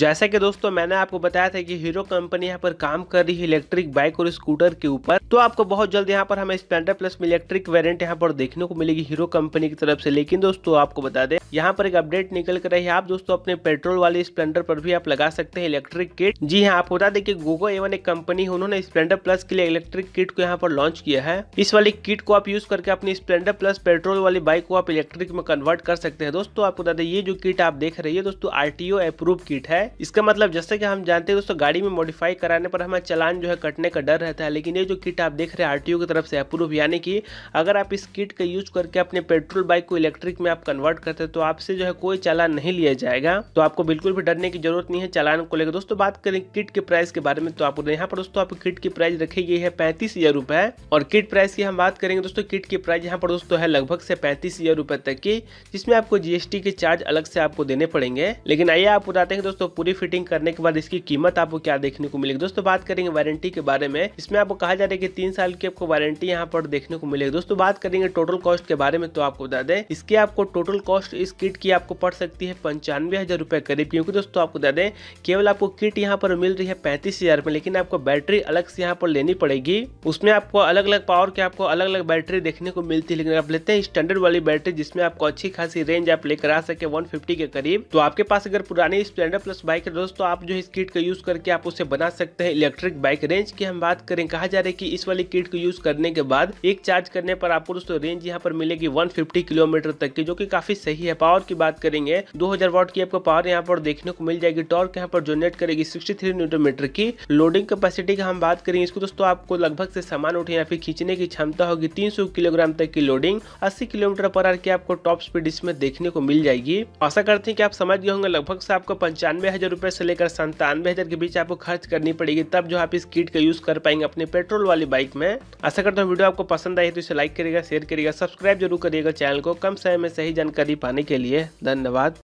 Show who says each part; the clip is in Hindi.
Speaker 1: जैसा कि दोस्तों मैंने आपको बताया था कि हीरो कंपनी यहाँ पर काम कर रही है इलेक्ट्रिक बाइक और स्कूटर के ऊपर तो आपको बहुत जल्द यहाँ पर हमें स्पेंडर प्लस में इलेक्ट्रिक वेरिएंट यहाँ पर देखने को मिलेगी हीरो कंपनी की तरफ से लेकिन दोस्तों आपको बता दें यहाँ पर एक अपडेट निकल कर रही है आप दोस्तों अपने पेट्रोल वाले स्प्लेंडर पर भी आप लगा सकते हैं इलेक्ट्रिक किट जी हाँ आपको बता दें कि गोगो एवन एक कंपनी है उन्होंने स्प्लेंडर प्लस के लिए इलेक्ट्रिक किट को यहाँ पर लॉन्च किया है इस वाली किट को आप यूज करके अपनी स्प्लेंडर प्लस पेट्रोल वाली बाइक को आप इलेक्ट्रिक में कन्वर्ट कर सकते हैं दोस्तों आपको बता दें ये जो किट आप देख रही है दोस्तों आर अप्रूव किट है है इसका मतलब जैसे कि हम जानते हैं दोस्तों गाड़ी में मॉडिफाई कराने पर हमें चलान जो है कटने का डर रहता है लेकिन ये जो किट आप देख रहे हैं आर की तरफ से अप्रूव यानी कि अगर आप इस किट का यूज करके अपने पेट्रोल बाइक को इलेक्ट्रिक में आप कन्वर्ट करते हैं तो आपसे जो है कोई चालान नहीं लिया जाएगा तो आपको बिल्कुल भी डरने की जरूरत नहीं है चालान को लेकर दोस्तों बात करें किट के प्राइस के बारे में तो आप यहाँ पर दोस्तों आपको किट की प्राइस रखी गई है पैंतीस हजार रुपए और किट प्राइस की हम बात करेंगे दोस्तों किट की प्राइस यहाँ पर दोस्तों है लगभग से पैंतीस हजार रुपए तक की जिसमें आपको जीएसटी के चार्ज अलग से आपको देने पड़ेंगे लेकिन आइए आप बताते हैं दोस्तों पूरी फिटिंग करने के बाद इसकी कीमत आपको क्या देखने को मिलेगी दोस्तों बात करेंगे वारंटी के बारे में इसमें आपको कहा जा रहा है कि तीन साल की आपको वारंटी यहाँ पर देखने को मिलेगी दोस्तों बात करेंगे टोटल कॉस्ट के बारे में तो आपको बता दें इसकी आपको टोटल कॉस्ट इस किट की आपको पड़ सकती है पंचानवे हजार करीब क्योंकि दोस्तों आपको बता दें केवल आपको किट यहाँ पर मिल रही है पैंतीस हजार लेकिन आपको बैटरी अलग से यहाँ पर लेनी पड़ेगी उसमें आपको अलग अलग पावर के आपको अलग अलग बैटरी देखने को मिलती है लेकिन आप लेते हैं स्टैंडर्ड वाली बैटरी जिसमें आपको अच्छी खासी रेंज आप लेकर आ सके वन के करीब तो आपके पास अगर पुरानी स्प्लेंडर प्लस बाइक है दोस्तों आप जो इस किट का यूज़ करके आप उसे बना सकते हैं इलेक्ट्रिक बाइक रेंज की हम बात करें कहा जा रहा है कि इस वाली किट को यूज़ करने के बाद एक चार्ज करने पर आपको दोस्तों रेंज यहाँ पर मिलेगी 150 किलोमीटर तक की जो कि काफी सही है पावर की बात करेंगे दो वाट की आपको पावर यहाँ पर देखने को मिल जाएगी टॉर्क यहाँ पर जनरेट करेगी सिक्सटी थ्री मीटर की लोडिंग कैपेसिटी की हम बात करेंगे इसको दोस्तों आपको लगभग से सामान उठे या फिर खींचने की क्षमता होगी तीन किलोग्राम तक की लोडिंग अस्सी किलोमीटर पर आर की आपको टॉप स्पीड इसमें देखने को मिल जाएगी आशा करते हैं कि आप समझ गए होंगे लगभग से आपको पंचानवे हज़ार रुपये से लेकर संतानवे हज़ार के बीच आपको खर्च करनी पड़ेगी तब जो आप इस किट का यूज़ कर पाएंगे अपने पेट्रोल वाली बाइक में आशा करता हूँ वीडियो आपको पसंद आई तो इसे लाइक करिएगा शेयर करिएगा सब्सक्राइब जरूर करिएगा चैनल को कम समय में सही जानकारी पाने के लिए धन्यवाद